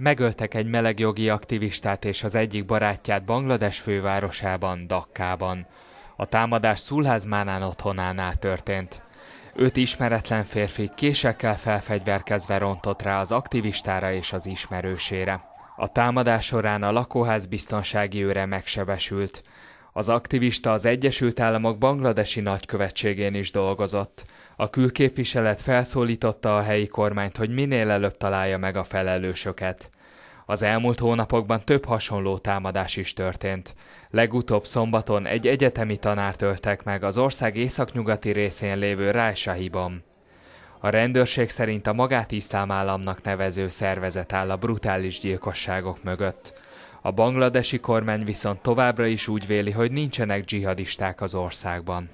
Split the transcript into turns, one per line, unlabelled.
megöltek egy melegjogi aktivistát és az egyik barátját Banglades fővárosában, Dakkában. A támadás Szulházmánán otthonánál történt. Öt ismeretlen férfi késekkel felfegyverkezve rontott rá az aktivistára és az ismerősére. A támadás során a lakóház biztonsági őre megsebesült. Az aktivista az Egyesült Államok Bangladesi nagykövetségén is dolgozott. A külképviselet felszólította a helyi kormányt, hogy minél előbb találja meg a felelősöket. Az elmúlt hónapokban több hasonló támadás is történt. Legutóbb szombaton egy egyetemi tanárt öltek meg az ország északnyugati részén lévő Rájsahiban. A rendőrség szerint a magát iszlám államnak nevező szervezet áll a brutális gyilkosságok mögött. A bangladesi kormány viszont továbbra is úgy véli, hogy nincsenek dzsihadisták az országban.